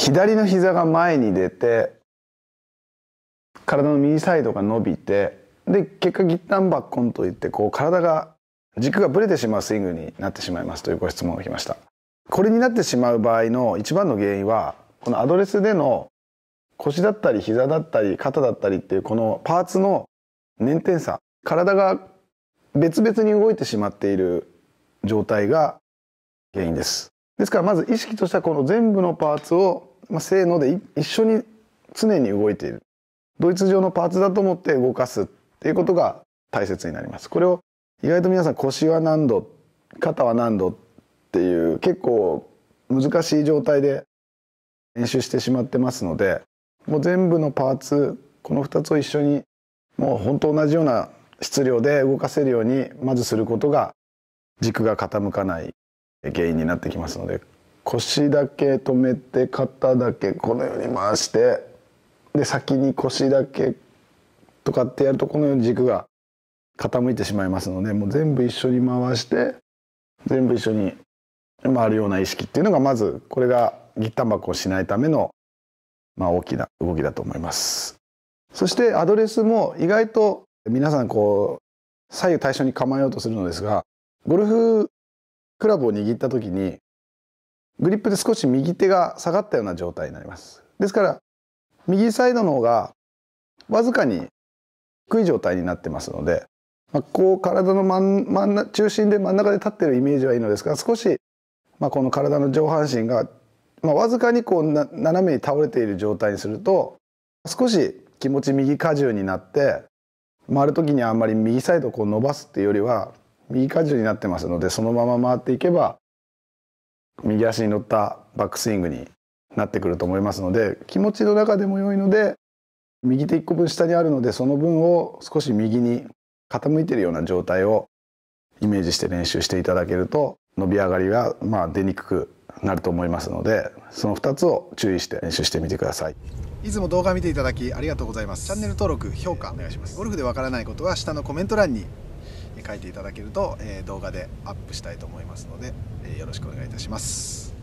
左の膝が前に出て体の右サイドが伸びてで結果ギッタンバッコンといってこう体が軸がぶれてしまうスイングになってしまいますというご質問が来ましたこれになってしまう場合の一番の原因はこのアドレスでの腰だったり膝だったり肩だったりっていうこのパーツの粘点差体が別々に動いてしまっている状態が原因ですですからまず意識としてはこの全部のパーツをまあ、せーので一緒に常に動いているドイツ上のパーツだと思って動かすっていうことが大切になりますこれを意外と皆さん腰は何度肩は何度っていう結構難しい状態で練習してしまってますのでもう全部のパーツこの2つを一緒にもう本当同じような質量で動かせるようにまずすることが軸が傾かない原因になってきますので腰だけ止めて肩だけこのように回してで先に腰だけとかってやるとこのように軸が傾いてしまいますのでもう全部一緒に回して全部一緒に回るような意識っていうのがまずこれがギッタンバをしないための、まあ、大きな動きだと思います。そしてアドレスも意外と皆さんこう左右対称に構えようとするのですがゴルフクラブを握った時にグリップで少し右手が下がったような状態になります。ですから右サイドの方がわずかに低い状態になってますので、まあ、こう体の真ん真ん中心で真ん中で立ってるイメージはいいのですが少し、まあ、この体の上半身が、まあ、わずかにこう斜めに倒れている状態にすると少し気持ち右荷重になって回る時にはあんまり右サイドをこう伸ばすっていうよりは右荷重になってますのでそのまま回っていけば右足に乗ったバックスイングになってくると思いますので気持ちの中でも良いので右手1個分下にあるのでその分を少し右に傾いてるような状態をイメージして練習していただけると伸び上がりがまあ出にくくなると思いますのでその2つを注意して練習してみてくださいいつも動画見ていただきありがとうございますチャンネル登録評価お願いしますゴルフでわからないことは下のコメント欄に書いていただけると、え動画でアップしたいと思いますので、えよろしくお願いいたします。